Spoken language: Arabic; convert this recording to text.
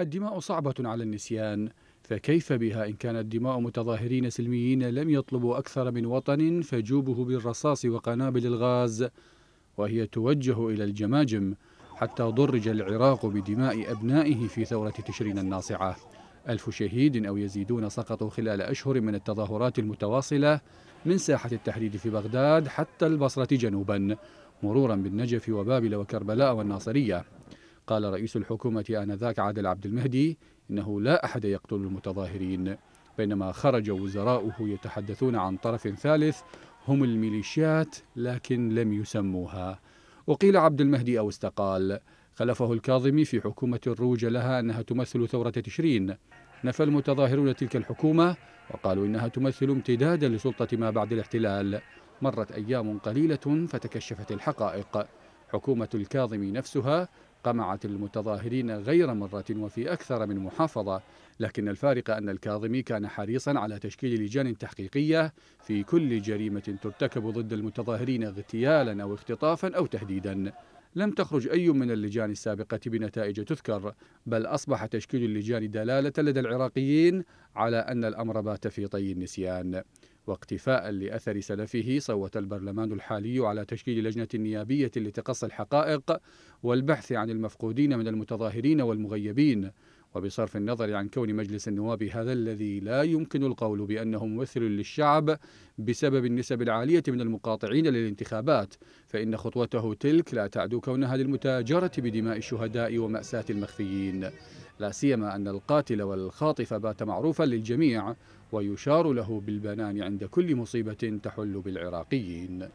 الدماء صعبة على النسيان فكيف بها إن كانت دماء متظاهرين سلميين لم يطلبوا أكثر من وطن فجوبه بالرصاص وقنابل الغاز وهي توجه إلى الجماجم حتى ضرج العراق بدماء أبنائه في ثورة تشرين الناصعة ألف شهيد أو يزيدون سقطوا خلال أشهر من التظاهرات المتواصلة من ساحة التحرير في بغداد حتى البصرة جنوبا مرورا بالنجف وبابل وكربلاء والناصرية قال رئيس الحكومة آنذاك عادل عبد المهدي إنه لا أحد يقتل المتظاهرين بينما خرج وزراؤه يتحدثون عن طرف ثالث هم الميليشيات لكن لم يسموها وقيل عبد المهدي أو استقال خلفه الكاظمي في حكومة الروج لها أنها تمثل ثورة تشرين نفى المتظاهرون تلك الحكومة وقالوا إنها تمثل امتدادا لسلطة ما بعد الاحتلال مرت أيام قليلة فتكشفت الحقائق حكومة الكاظمي نفسها قمعت المتظاهرين غير مرة وفي أكثر من محافظة لكن الفارق أن الكاظمي كان حريصا على تشكيل لجان تحقيقية في كل جريمة ترتكب ضد المتظاهرين اغتيالا أو اختطافا أو تهديدا لم تخرج أي من اللجان السابقة بنتائج تذكر بل أصبح تشكيل اللجان دلالة لدى العراقيين على أن الأمر بات في طي النسيان واقتفاء لأثر سلفه صوت البرلمان الحالي على تشكيل لجنة نيابية لتقصي الحقائق والبحث عن المفقودين من المتظاهرين والمغيبين وبصرف النظر عن كون مجلس النواب هذا الذي لا يمكن القول بأنه ممثل للشعب بسبب النسب العالية من المقاطعين للانتخابات فإن خطوته تلك لا تعدو كونها للمتاجرة بدماء الشهداء ومأساة المخفيين لا سيما أن القاتل والخاطف بات معروفا للجميع ويشار له بالبنان عند كل مصيبة تحل بالعراقيين